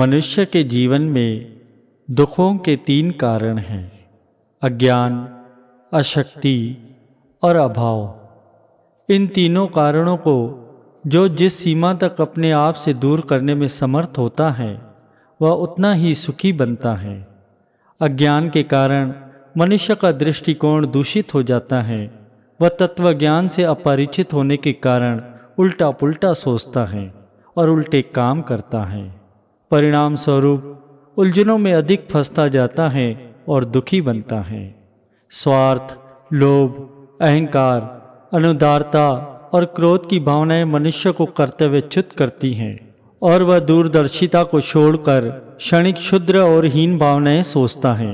मनुष्य के जीवन में दुखों के तीन कारण हैं अज्ञान अशक्ति और अभाव इन तीनों कारणों को जो जिस सीमा तक अपने आप से दूर करने में समर्थ होता है वह उतना ही सुखी बनता है अज्ञान के कारण मनुष्य का दृष्टिकोण दूषित हो जाता है वह तत्व ज्ञान से अपरिचित होने के कारण उल्टा पुल्टा सोचता है और उल्टे काम करता है परिणाम स्वरूप उलझनों में अधिक फंसता जाता है और दुखी बनता है स्वार्थ लोभ अहंकार अनुदारता और क्रोध की भावनाएं मनुष्य को कर्तव्यच्युत करती हैं और वह दूरदर्शिता को छोड़कर क्षणिक क्षुद्र और हीन भावनाएं सोचता है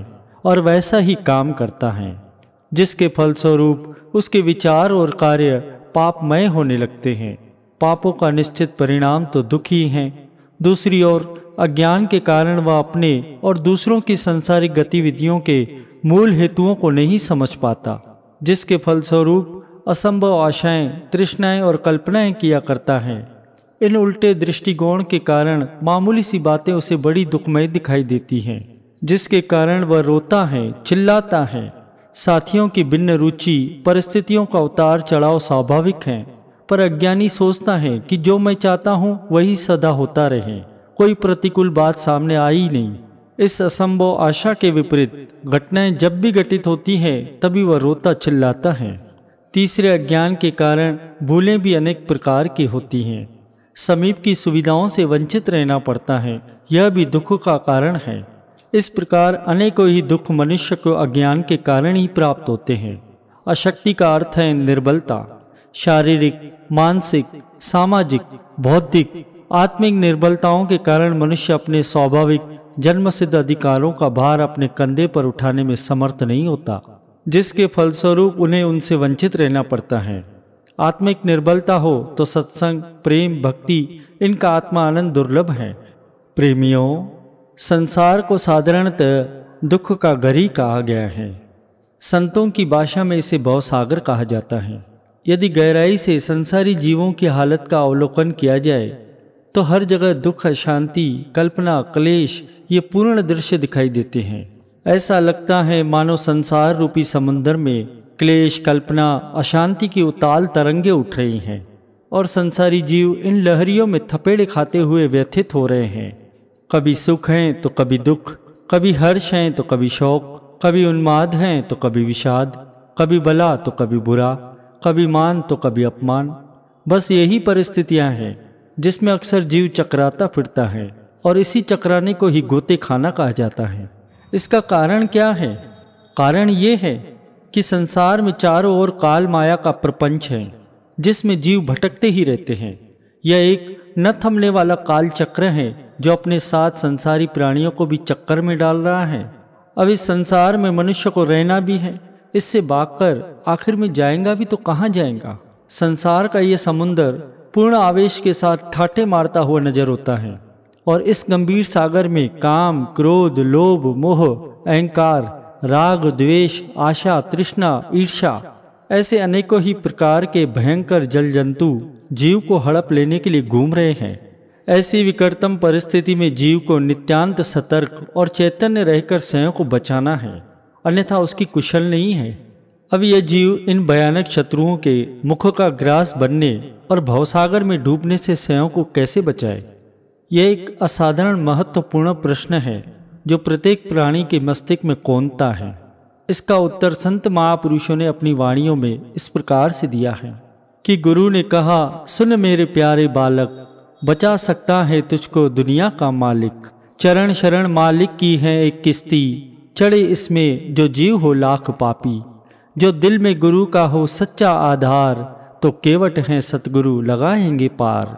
और वैसा ही काम करता है जिसके फलस्वरूप उसके विचार और कार्य पापमय होने लगते हैं पापों का निश्चित परिणाम तो दुखी हैं दूसरी ओर अज्ञान के कारण वह अपने और दूसरों की संसारिक गतिविधियों के मूल हेतुओं को नहीं समझ पाता जिसके फलस्वरूप असंभव आशाएं, तृष्णाएं और कल्पनाएं किया करता है इन उल्टे दृष्टिकोण के कारण मामूली सी बातें उसे बड़ी दुखमय दिखाई देती हैं जिसके कारण वह रोता है चिल्लाता है साथियों की भिन्न रुचि परिस्थितियों का उतार चढ़ाव स्वाभाविक हैं पर अज्ञानी सोचता है कि जो मैं चाहता हूँ वही सदा होता रहे कोई प्रतिकूल बात सामने आई नहीं इस असंभव आशा के विपरीत घटनाएं जब भी घटित होती हैं तभी वह रोता चिल्लाता है तीसरे अज्ञान के कारण भूलें भी अनेक प्रकार की होती हैं समीप की सुविधाओं से वंचित रहना पड़ता है यह भी दुख का कारण है इस प्रकार अनेकों ही दुख मनुष्य को अज्ञान के कारण ही प्राप्त होते हैं अशक्ति का अर्थ है निर्बलता शारीरिक मानसिक सामाजिक बौद्धिक आत्मिक निर्बलताओं के कारण मनुष्य अपने स्वाभाविक जन्मसिद्ध अधिकारों का भार अपने कंधे पर उठाने में समर्थ नहीं होता जिसके फलस्वरूप उन्हें उनसे वंचित रहना पड़ता है आत्मिक निर्बलता हो तो सत्संग प्रेम भक्ति इनका आत्मा आनंद दुर्लभ है प्रेमियों संसार को साधारणतः दुख का घरी कहा गया है संतों की भाषा में इसे सागर कहा जाता है यदि गहराई से संसारी जीवों की हालत का अवलोकन किया जाए तो हर जगह दुख अशांति कल्पना क्लेश ये पूर्ण दृश्य दिखाई देते हैं ऐसा लगता है मानो संसार रूपी समुंदर में क्लेश कल्पना अशांति की उताल तरंगे उठ रही हैं और संसारी जीव इन लहरियों में थपेड़े खाते हुए व्यथित हो रहे हैं कभी सुख हैं तो कभी दुख कभी हर्ष हैं तो कभी शौक कभी उन्माद हैं तो कभी विषाद कभी बला तो कभी बुरा कभी मान तो कभी अपमान बस यही परिस्थितियां हैं जिसमें अक्सर जीव चकराता फिरता है और इसी चकराने को ही गोते खाना कहा जाता है इसका कारण क्या है कारण ये है कि संसार में चारों ओर काल माया का प्रपंच है जिसमें जीव भटकते ही रहते हैं यह एक न थमने वाला काल चक्र है जो अपने साथ संसारी प्राणियों को भी चक्कर में डाल रहा है अब इस संसार में मनुष्य को रहना भी है इससे भागकर आखिर में जाएगा भी तो कहाँ जाएगा संसार का यह समुंदर पूर्ण आवेश के साथ ठाठे मारता हुआ नजर होता है और इस गंभीर सागर में काम क्रोध लोभ मोह अहंकार राग द्वेष आशा तृष्णा ईर्षा ऐसे अनेकों ही प्रकार के भयंकर जल जंतु जीव को हड़प लेने के लिए घूम रहे हैं ऐसी विकटतम परिस्थिति में जीव को नित्यांत सतर्क और चैतन्य रहकर स्वयं को बचाना है अन्यथा उसकी कुशल नहीं है अब यह जीव इन भयानक शत्रुओं के मुख का ग्रास बनने और भवसागर में डूबने से स्वयं को कैसे बचाए यह एक असाधारण महत्वपूर्ण प्रश्न है जो प्रत्येक प्राणी के मस्तिष्क में कौनता है इसका उत्तर संत महापुरुषों ने अपनी वाणियों में इस प्रकार से दिया है कि गुरु ने कहा सुन मेरे प्यारे बालक बचा सकता है तुझको दुनिया का मालिक चरण शरण मालिक की है एक किस्ती चढ़े इसमें जो जीव हो लाख पापी जो दिल में गुरु का हो सच्चा आधार तो केवट हैं सतगुरु लगाएंगे पार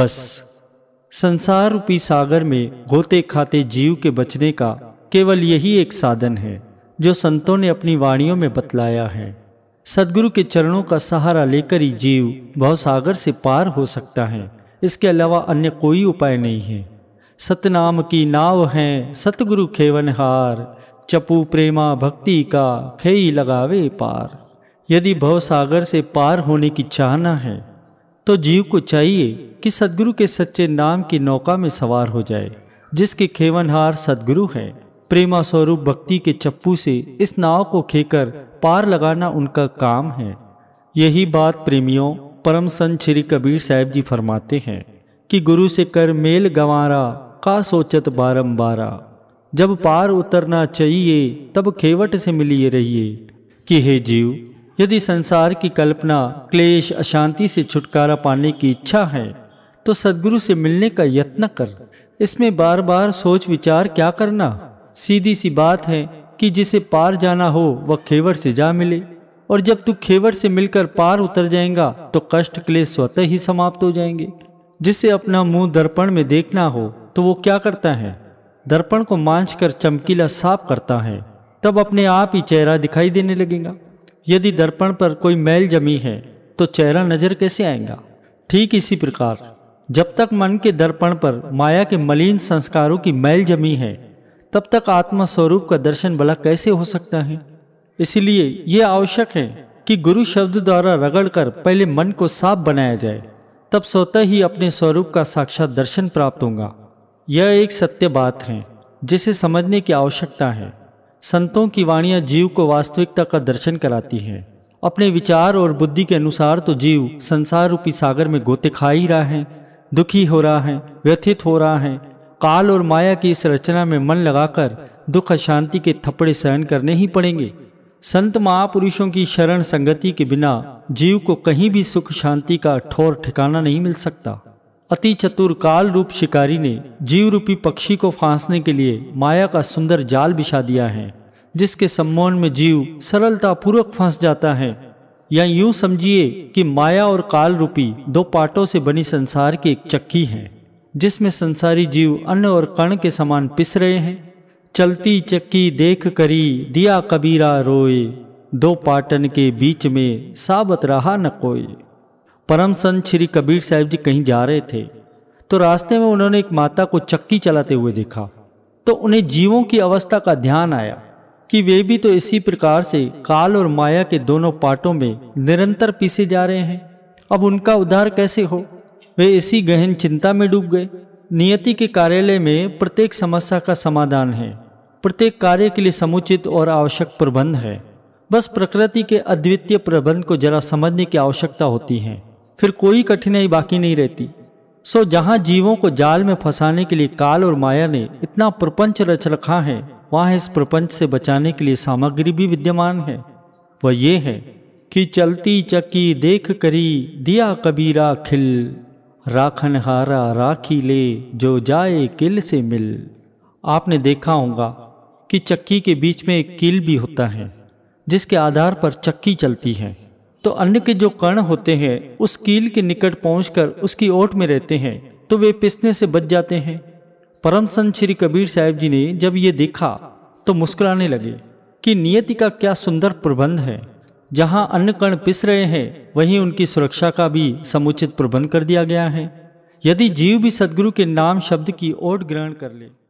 बस संसार रूपी सागर में गोते खाते जीव के बचने का केवल यही एक साधन है जो संतों ने अपनी वाणियों में बतलाया है सदगुरु के चरणों का सहारा लेकर ही जीव सागर से पार हो सकता है इसके अलावा अन्य कोई उपाय नहीं है सतनाम की नाव है सतगुरु खेवनहार चपू प्रेमा भक्ति का खेई लगावे पार यदि भवसागर से पार होने की चाहना है तो जीव को चाहिए कि सदगुरु के सच्चे नाम की नौका में सवार हो जाए जिसके खेवनहार सदगुरु है प्रेमा स्वरूप भक्ति के चप्पू से इस नाव को खेकर पार लगाना उनका काम है यही बात प्रेमियों परम संत श्री कबीर साहब जी फरमाते हैं कि गुरु से कर मेल गंवारा का सोचत बारम्बारा जब पार उतरना चाहिए तब खेवट से मिलिए रहिए कि हे जीव यदि संसार की कल्पना क्लेश अशांति से छुटकारा पाने की इच्छा है तो सदगुरु से मिलने का यत्न कर इसमें बार बार सोच विचार क्या करना सीधी सी बात है कि जिसे पार जाना हो वह खेवर से जा मिले और जब तू खेवर से मिलकर पार उतर जाएगा तो कष्ट क्लेश स्वतः ही समाप्त हो जाएंगे जिसे अपना मुंह दर्पण में देखना हो तो वो क्या करता है दर्पण को कर चमकीला साफ करता है तब अपने आप ही चेहरा दिखाई देने लगेगा यदि दर्पण पर कोई मैल जमी है तो चेहरा नजर कैसे आएगा ठीक इसी प्रकार जब तक मन के दर्पण पर माया के मलिन संस्कारों की मैल जमी है तब तक आत्मा स्वरूप का दर्शन भला कैसे हो सकता है इसलिए यह आवश्यक है कि गुरु शब्द द्वारा रगड़कर पहले मन को साफ बनाया जाए तब स्वतः ही अपने स्वरूप का साक्षात दर्शन प्राप्त होगा यह एक सत्य बात है जिसे समझने की आवश्यकता है संतों की वाणियाँ जीव को वास्तविकता का दर्शन कराती है अपने विचार और बुद्धि के अनुसार तो जीव संसार रूपी सागर में गोते खा ही रहा है दुखी हो रहा है व्यथित हो रहा है काल और माया की इस रचना में मन लगाकर दुख अशांति के थप्पड़े सहन करने ही पड़ेंगे संत महापुरुषों की शरण संगति के बिना जीव को कहीं भी सुख शांति का ठोर ठिकाना नहीं मिल सकता अति चतुर काल रूप शिकारी ने जीव रूपी पक्षी को फांसने के लिए माया का सुंदर जाल बिछा दिया है जिसके सम्मान में जीव सरलतापूर्वक फंस जाता है या यूं समझिए कि माया और काल रूपी दो पार्टों से बनी संसार की एक चक्की है जिसमें संसारी जीव अन्न और कण के समान पिस रहे हैं चलती चक्की देख करी दिया कबीरा रोए दो पाटन के बीच में साबत रहा न कोई परम संत श्री कबीर साहब जी कहीं जा रहे थे तो रास्ते में उन्होंने एक माता को चक्की चलाते हुए देखा तो उन्हें जीवों की अवस्था का ध्यान आया कि वे भी तो इसी प्रकार से काल और माया के दोनों पाटों में निरंतर पीसे जा रहे हैं अब उनका उद्धार कैसे हो वे इसी गहन चिंता में डूब गए नियति के कार्यालय में प्रत्येक समस्या का समाधान है प्रत्येक कार्य के लिए समुचित और आवश्यक प्रबंध है बस प्रकृति के अद्वितीय प्रबंध को जरा समझने की आवश्यकता होती है फिर कोई कठिनाई बाकी नहीं रहती सो जहाँ जीवों को जाल में फंसाने के लिए काल और माया ने इतना प्रपंच रच रखा है वहाँ इस प्रपंच से बचाने के लिए सामग्री भी विद्यमान है वह ये है कि चलती चक्की देख करी दिया कबीरा खिल राखन हारा राखी ले जो जाए किल से मिल आपने देखा होगा कि चक्की के बीच में एक किल भी होता है जिसके आधार पर चक्की चलती है तो अन्न के जो कर्ण होते हैं उस कील के निकट पहुंचकर उसकी ओट में रहते हैं तो वे पिसने से बच जाते हैं परम संत श्री कबीर साहब जी ने जब ये देखा तो मुस्कुराने लगे कि नियति का क्या सुंदर प्रबंध है जहाँ अन्न कर्ण पिस रहे हैं वहीं उनकी सुरक्षा का भी समुचित प्रबंध कर दिया गया है यदि जीव भी सदगुरु के नाम शब्द की ओट ग्रहण कर ले